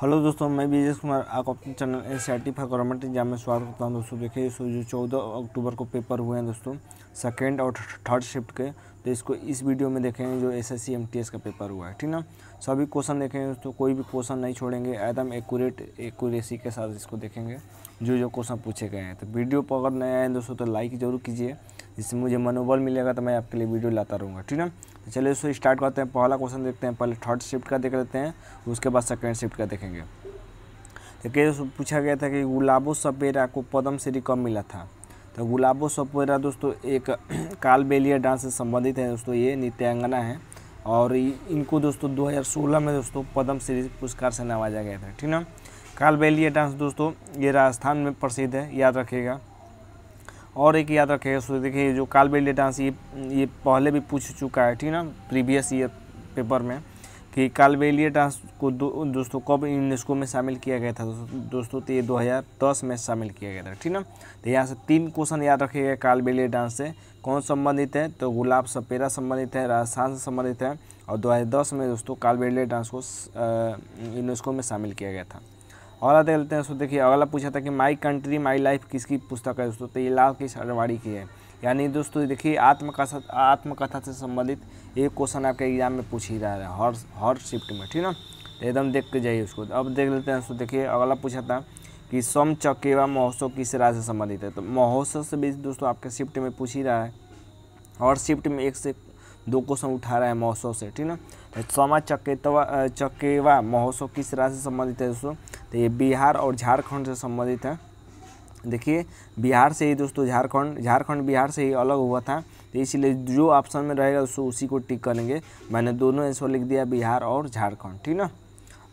hello दोस्तों मैं विजय कुमार आपको अपने channel N C R T for government exam में स्वागत करता हूं दोस्तों देखिए सो जो चौदह अक्टूबर को पेपर हुए हैं दोस्तों सेकेंड और थर्ड शिफ्ट के तो इसको इस वीडियो में देखेंगे जो S S C M T S का पेपर हुआ है ठीक ना सभी क्वेश्चन देखेंगे दोस्तों कोई भी क्वेश्चन नहीं छोड़ेंगे एकदम एकूरेट एकूरेसी के साथ इसको देखेंगे जो जो क्वेश्चन पूछे गए हैं तो वीडियो पर अगर नए आए दोस्तों तो लाइक ज़रूर कीजिए जिससे मुझे मनोबल मिलेगा तो मैं आपके लिए वीडियो लाता रहूँगा ठीक है तो चलिए उसको स्टार्ट करते हैं पहला क्वेश्चन देखते हैं पहले थर्ड शिफ्ट का देख लेते हैं उसके बाद सेकेंड शिफ्ट का देखेंगे देखिए पूछा गया था कि गुलाबो सपेरा को पदम श्री कब मिला था तो गुलाबो सपेरा दोस्तों एक कालबेलिया डांस से संबंधित है दोस्तों ये नित्यांगना है और इनको दोस्तों 2016 में दोस्तों पद्म श्री पुरस्कार से नवाजा गया था ठीक ना कालबेलिया डांस दोस्तों ये राजस्थान में प्रसिद्ध है याद रखिएगा और एक याद रखेगा सो देखिए जो कालबेल डेटा ये ये पहले भी पूछ चुका है ठीक ना प्रीवियस ईयर पेपर में कि कालबेलिया डांस को दो, दोस्तों कब यूनेस्को में शामिल किया गया था दोस्तों तो ये 2010 में शामिल किया गया था ठीक ना तो यहाँ से तीन क्वेश्चन याद रखिएगा कालबेलिया डांस से कौन संबंधित है तो गुलाब सपेरा संबंधित है राजस्थान से संबंधित है और 2010 में दोस्तों कालबेलिया डांस को यूनेस्को में शामिल किया गया था अगला देख लेते हैं दोस्तों देखिए अगला पूछा था कि माई कंट्री माई लाइफ किसकी पुस्तक है दोस्तों तो ये लाल किस अरवाड़ी की है यानी दोस्तों देखिए आत्मकथा आत्मकथा से संबंधित एक क्वेश्चन आपके एग्जाम में पूछ ही रहा है हर हर शिफ्ट में ठीक ना तो एकदम देख के जाइए उसको अब देख लेते हैं दोस्तों देखिए अगला पूछा था कि सम चकेवा महोत्सव किस राज्य से संबंधित है तो महोत्सव से भी दोस्तों आपके शिफ्ट में पूछ ही रहा है हर शिफ्ट में एक से दो क्वेश्चन उठा रहा है महोत्सव से ठीक ना तो समा चकेतवा चकेवा महोत्सव किस राज्य से संबंधित है दोस्तों तो ये बिहार और झारखंड से संबंधित है देखिए बिहार से ही दोस्तों झारखंड झारखंड बिहार से ही अलग हुआ था तो इसीलिए जो ऑप्शन में रहेगा उसको उसी को टिक करेंगे मैंने दोनों आंसर लिख दिया बिहार और झारखंड ठीक ना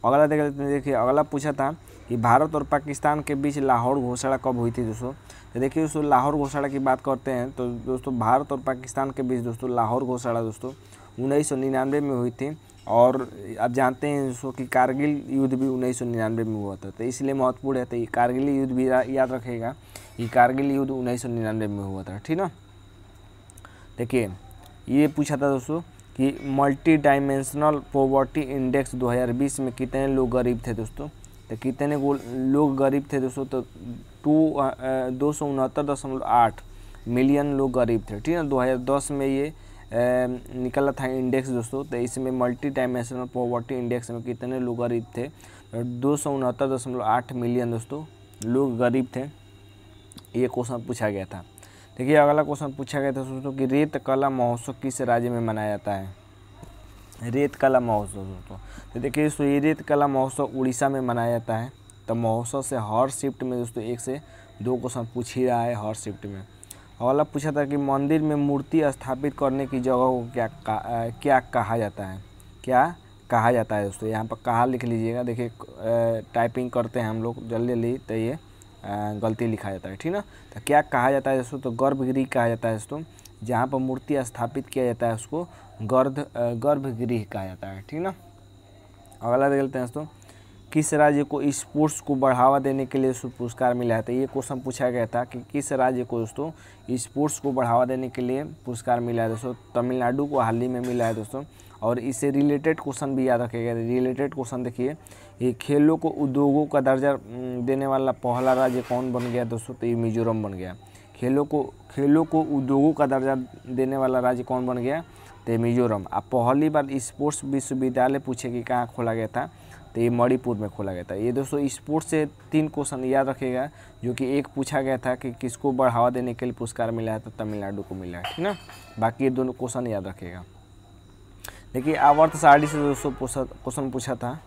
अगला देख लेते हैं देखिए अगला पूछा था कि भारत और पाकिस्तान के बीच लाहौर घोषणा कब हुई थी दोस्तों तो देखिए दोस्तों लाहौर घोषणा की बात करते हैं तो दोस्तों भारत और पाकिस्तान के बीच दोस्तों लाहौर घोषणा दोस्तों उन्नीस में हुई थी और आप जानते हैं इसको कि कारगिल युद्ध भी उन्नीस सौ निन्यानवे में हुआ था तो इसलिए महत्वपूर्ण है तो ये कारगिल युद्ध भी याद रखेगा कि कारगिल युद्ध उन्नीस सौ निन्यानवे में हुआ था ठीक ना देखिए ये पूछा था दोस्तों कि मल्टी डायमेंशनल पॉवर्टी इंडेक्स 2020 में कितने लोग गरीब थे दोस्तों तो कितने लोग गरीब थे दोस्तों तो टू दो सौ उनहत्तर दशमलव आठ मिलियन लोग गरीब थे ठीक है दो हज़ार दस में ये निकला था इंडेक्स दोस्तों तो इसमें मल्टी डायमेंशनल पॉवर्टी इंडेक्स में कितने लोग गरीब थे तो दो सौ उनहत्तर दशमलव आठ मिलियन दोस्तों लोग गरीब थे ये क्वेश्चन पूछा गया था देखिए अगला क्वेश्चन पूछा गया था दोस्तों कि रेत कला महोत्सव किस राज्य में मनाया जाता है रेत कला महोत्सव दोस्तों तो देखिए दोस्तों ये रेत कला महोत्सव उड़ीसा में मनाया जाता है तो महोत्सव से हर शिफ्ट में दोस्तों एक से दो क्वेश्चन पूछ ही रहा है हर शिफ्ट में अगला पूछा था कि मंदिर में मूर्ति स्थापित करने की जगह को क्या क्या कहा जाता है क्या कहा जाता है दोस्तों यहाँ पर कहा लिख लीजिएगा देखिए टाइपिंग करते हैं हम लोग जल्दी जल्दी तो ये गलती लिखा जाता है ठीक ना तो क्या कहा जाता है दोस्तों तो गर्भगृह कहा जाता है दोस्तों जहाँ पर मूर्ति स्थापित किया जाता है उसको गर्भ गर्भगृह कहा जाता है ठीक ना अगला देख लेते हैं दोस्तों किस राज्य को स्पोर्ट्स को बढ़ावा देने के लिए पुरस्कार मिला है तो ये क्वेश्चन पूछा गया था कि किस राज्य को दोस्तों स्पोर्ट्स को बढ़ावा देने के लिए पुरस्कार मिला है दोस्तों तमिलनाडु को हाल ही में मिला है दोस्तों और इससे रिलेटेड क्वेश्चन भी याद रखेगा रिलेटेड क्वेश्चन देखिए ये खेलों को उद्योगों का दर्जा देने वाला पहला राज्य कौन बन गया दोस्तों तो ये मिजोरम बन गया खेलों को खेलों को उद्योगों का दर्जा देने वाला राज्य कौन बन गया तो मिजोरम आप पहली बार स्पोर्ट्स विश्वविद्यालय पूछे कि कहाँ खोला गया था तो ये मणिपुर में खोला गया था ये दोस्तों स्पोर्ट्स से तीन क्वेश्चन याद रखेगा जो कि एक पूछा गया था कि किसको बढ़ावा देने के लिए पुरस्कार मिला है तो तमिलनाडु को मिला है ठीक ना बाकी ये दोनों क्वेश्चन याद रखेगा देखिए आवर्त साड़ी से दोस्तों क्वेश्चन पूछा था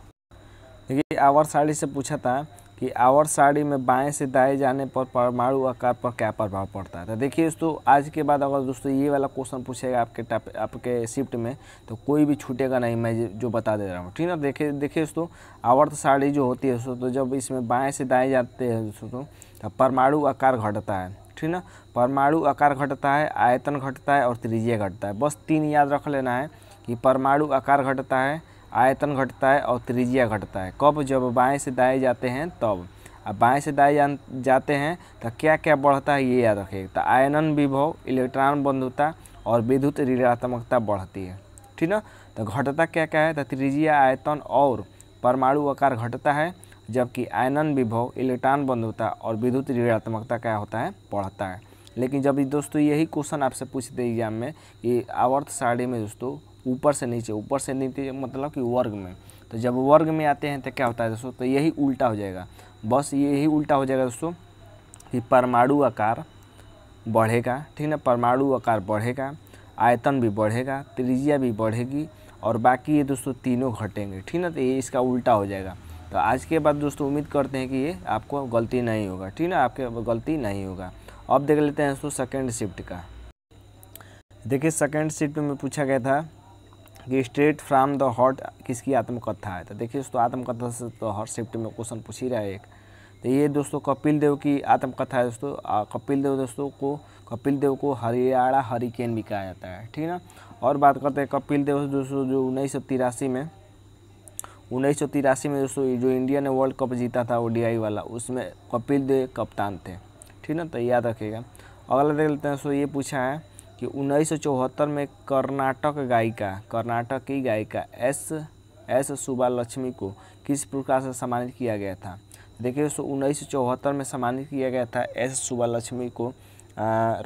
देखिए आवर्त साड़ी से पूछा था कि आवर साड़ी में बाएं से दाएं जाने पर परमाणु आकार पर क्या प्रभाव पड़ता है तो देखिए दोस्तों आज के बाद अगर दोस्तों ये वाला क्वेश्चन पूछेगा आपके टाप आपके शिफ्ट में तो कोई भी छूटेगा नहीं मैं जो बता दे रहा हूँ ठीक है देखिए देखिए दोस्तों आवर्त साड़ी जो होती है दोस्तों तो जब इसमें बाएँ से दाएँ जाते हैं दोस्तों तो परमाणु आकार घटता है ठीक ना परमाणु आकार घटता है आयतन घटता है और त्रिज्या घटता है बस तीन याद रख लेना है कि परमाणु आकार घटता है आयतन घटता है और त्रिज्या घटता है कब जब बाएं से दाएं जाते हैं तब अब बाएं से दाएं जाते हैं तो क्या क्या बढ़ता है ये याद रखिए तो आयनन विभव इलेक्ट्रॉन बंधुता और विद्युत ऋणात्मकता बढ़ती है ठीक ना तो घटता क्या क्या है तो त्रिज्या आयतन और परमाणु आकार घटता है जबकि आयनन विभव इलेक्ट्रॉन बंधुता और विद्युत ऋणात्मकता क्या होता है बढ़ता है लेकिन जब दोस्तों यही क्वेश्चन आपसे पूछते एग्जाम में कि आवर्त सारणी में दोस्तों ऊपर से नीचे ऊपर से नीचे मतलब कि वर्ग में तो जब वर्ग में आते हैं तो क्या होता है दोस्तों तो यही उल्टा हो जाएगा बस यही उल्टा हो जाएगा दोस्तों कि परमाणु आकार बढ़ेगा ठीक ना परमाणु आकार बढ़ेगा आयतन भी बढ़ेगा त्रिज्या भी बढ़ेगी और बाकी ये दोस्तों तीनों घटेंगे ठीक ना तो ये इसका उल्टा हो जाएगा तो आज के बाद दोस्तों उम्मीद करते हैं कि ये आपको गलती नहीं होगा ठीक ना आपके गलती नहीं होगा अब देख लेते हैं दोस्तों सेकेंड शिफ्ट का देखिए सेकेंड शिफ्ट में पूछा गया था कि स्ट्रेट फ्राम द हॉट किसकी आत्मकथा है तो देखिए दोस्तों आत्मकथा से तो हर शिफ्ट में क्वेश्चन पूछ ही रहा है एक तो ये दोस्तों कपिल देव की आत्मकथा है दोस्तों कपिल देव दोस्तों को कपिल देव को हरियाणा हरिकेन भी कहा जाता है ठीक है ना और बात करते हैं कपिल देव दोस्तों जो उन्नीस में उन्नीस में दोस्तों जो इंडिया ने वर्ल्ड कप जीता था आई वाला उसमें कपिल देव कप्तान थे ठीक ना तो याद रखेगा अगला देख लेते हैं दोस्तों ये पूछा है कि उन्नीस में कर्नाटक गायिका कर्नाटक की गायिका एस एस सुबा लक्ष्मी को किस प्रकार से सम्मानित किया गया था देखिए दोस्तों उन्नीस में सम्मानित किया गया था एस सुबा लक्ष्मी को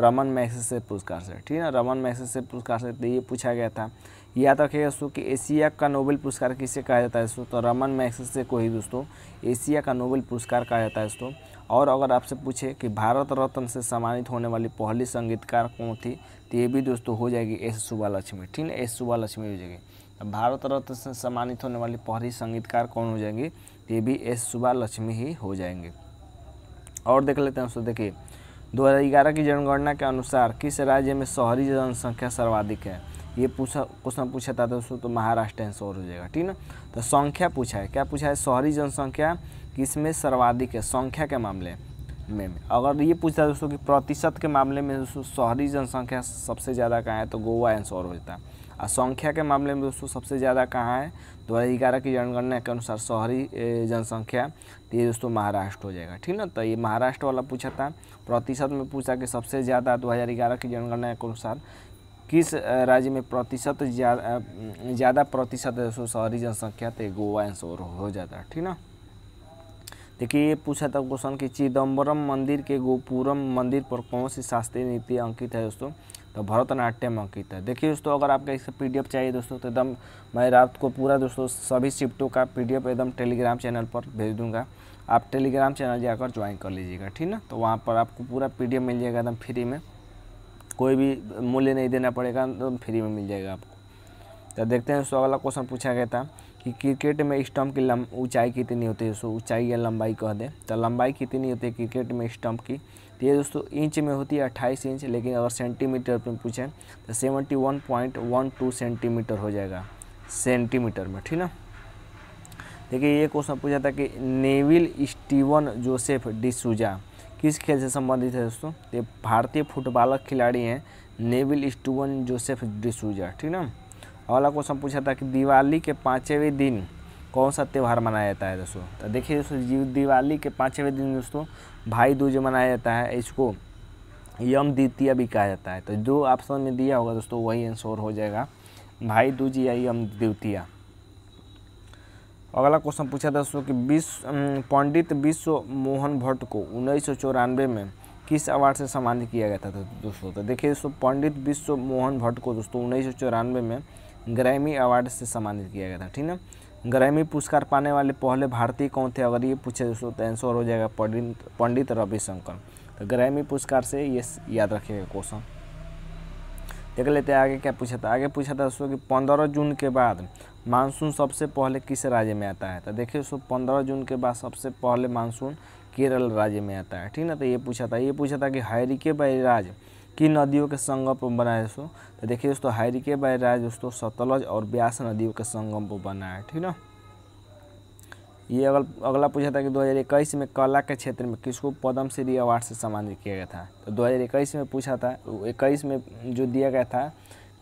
रमन से पुरस्कार से ठीक है ना रमन से पुरस्कार से ये पूछा गया था याद रखेगा दोस्तों कि एशिया का नोबेल पुरस्कार किसे कहा जाता है दोस्तों तो रमन मैक्स से को ही दोस्तों एशिया का नोबेल पुरस्कार कहा जाता है दोस्तों और अगर आपसे पूछे कि भारत रत्न से सम्मानित होने वाली पहली संगीतकार कौन थी तो ये भी दोस्तों हो जाएगी एस सुबा लक्ष्मी ठीक है एस सुबा लक्ष्मी हो जाएगी भारत रत्न से सम्मानित होने वाली पहली संगीतकार कौन हो जाएंगे तो ये भी एस सुबा लक्ष्मी ही हो जाएंगे और देख लेते हैं दोस्तों देखिए 2011 की जनगणना के अनुसार किस राज्य में शहरी जनसंख्या सर्वाधिक है ये पूछा क्वेश्चन पूछा था दोस्तों तो महाराष्ट्र आंसर हो जाएगा ठीक ना तो संख्या पूछा है क्या पूछा है शहरी जनसंख्या किसमें सर्वाधिक है संख्या के मामले में अगर ये पूछता है दोस्तों कि प्रतिशत के मामले में दोस्तों शहरी जनसंख्या सबसे ज़्यादा कहाँ है तो गोवा आंसर हो जाता है और संख्या के मामले में दोस्तों सबसे ज़्यादा कहाँ है दो हज़ार ग्यारह की जनगणना के अनुसार शहरी जनसंख्या तो ये दोस्तों महाराष्ट्र हो जाएगा ठीक ना तो ये महाराष्ट्र वाला पूछा था प्रतिशत में पूछा कि सबसे ज़्यादा दो तो हज़ार ग्यारह की जनगणना के अनुसार किस राज्य में प्रतिशत ज़्यादा प्रतिशत शहरी जनसंख्या थे गोवा आंसर हो जाता ठीक ना देखिए ये पूछा था क्वेश्चन कि चिदम्बरम मंदिर के गोपुरम मंदिर पर कौन सी शास्त्रीय नीति अंकित है दोस्तों तो भरतनाट्यम अंकित है देखिए दोस्तों अगर आपका इसका पीडीएफ चाहिए दोस्तों तो एकदम मैं रात को पूरा दोस्तों सभी शिफ्टों का पीडीएफ एकदम टेलीग्राम चैनल पर भेज दूंगा आप टेलीग्राम चैनल जाकर ज्वाइन कर लीजिएगा ठीक ना तो वहाँ पर आपको पूरा पी मिल जाएगा एकदम फ्री में कोई भी मूल्य नहीं देना पड़ेगा तो फ्री में मिल जाएगा आपको तो देखते हैं सो अगला क्वेश्चन पूछा गया था कि क्रिकेट में स्टम्प की ऊंचाई कितनी होती है सो तो ऊंचाई या लंबाई कह दें तो लंबाई कितनी होती है क्रिकेट में स्टम्प की तो ये दोस्तों इंच में होती है अट्ठाईस इंच लेकिन अगर सेंटीमीटर पर पूछें तो seventy one point one two centimetre हो जाएगा सेंटीमीटर में ठीक ना देखिए ये क्वेश्चन पूछा था कि नेविल स्टीवन जोसेफ डिसूजा किस खेल से संबंधित है दोस्तों ये भारतीय फुटबॉल खिलाड़ी हैं नेविल स्टूवन जोसेफ डिसूजा ठीक ना अगला क्वेश्चन पूछा था कि दिवाली के पाँचवें दिन कौन सा त्यौहार मनाया जाता है दोस्तों तो देखिए दोस्तों दिवाली के पाँचवें दिन दोस्तों भाई दूज मनाया जाता है इसको यम द्वितीय भी कहा जाता है तो जो ऑप्शन में दिया होगा दोस्तों वही आंसर हो जाएगा भाई दूज या यम द्वितीया अगला क्वेश्चन पूछा दोस्तों कि विश्व पंडित विश्व मोहन भट्ट को उन्नीस सौ चौरानवे में किस अवार्ड से सम्मानित किया गया था तो दोस्तों तो देखिए दोस्तों पंडित विश्व मोहन भट्ट को दोस्तों उन्नीस सौ चौरानवे में ग्रैमी अवार्ड से सम्मानित किया गया था ठीक ना ग्रैमी पुरस्कार पाने वाले पहले भारतीय कौन थे अगर ये पूछे दोस्तों तो आंसर हो जाएगा पंडित पंडित रविशंकर तो ग्रैमी पुरस्कार से ये याद रखिएगा क्वेश्चन देख लेते हैं आगे क्या पूछा था आगे पूछा था दोस्तों कि पंद्रह जून के बाद मानसून सबसे पहले किस राज्य में आता है तो देखिए दोस्तों पंद्रह जून के बाद सबसे पहले मानसून केरल राज्य में आता है ठीक ना तो ये पूछा था ये पूछा था कि हैरिके बैराज किन नदियों के संगम पर बना है दोस्तों तो देखिए दोस्तों हैरिके बैराज दोस्तों सतलज और ब्यास नदियों के संगम पर बना है ठीक ना ये अगल अगला पूछा था कि 2021 में कला के क्षेत्र में किसको पद्म श्री अवार्ड से सम्मानित किया गया था तो 2021 में पूछा था इक्कीस में जो दिया गया था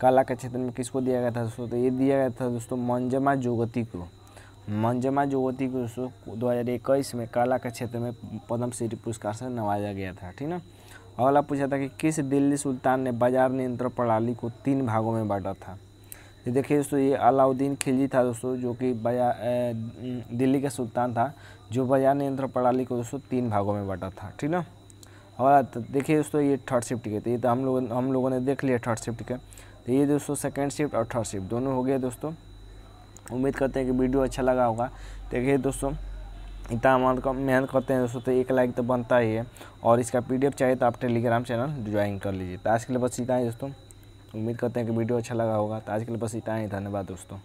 कला के क्षेत्र में किसको दिया गया था दोस्तों तो ये दिया गया था दोस्तों मंजमा जोगती को मंजमा जोगती को दोस्तों दो हज़ार इक्कीस में कला के क्षेत्र में पद्मश्री पुरस्कार से नवाजा गया था ठीक ना अगला पूछा था कि किस दिल्ली सुल्तान ने बाजार नियंत्रण प्रणाली को तीन भागों में बांटा था ये देखिए दोस्तों ये अलाउद्दीन खिलजी था दोस्तों जो कि बाजार दिल्ली का सुल्तान था जो बाजार नियंत्रण प्रणाली को दोस्तों तीन भागों में बांटा था ठीक ना और देखिए दोस्तों ये थर्ड शिफ्ट के थे ये तो हम लोग हम लोगों ने देख लिया थर्ड शिफ्ट के तो ये दोस्तों सेकेंड शिफ्ट और थर्ड शिफ्ट दोनों हो गए दोस्तों उम्मीद करते हैं कि वीडियो अच्छा लगा होगा देखिए दोस्तों इतना मेहनत करते हैं दोस्तों तो एक लाइक तो बनता ही है और इसका पीडीएफ चाहिए तो आप टेलीग्राम चैनल ज्वाइन कर लीजिए तो आज के लिए बस इतना ही दोस्तों उम्मीद करते हैं कि वीडियो अच्छा लगा होगा तो आज के लिए बस इतना ही धन्यवाद दोस्तों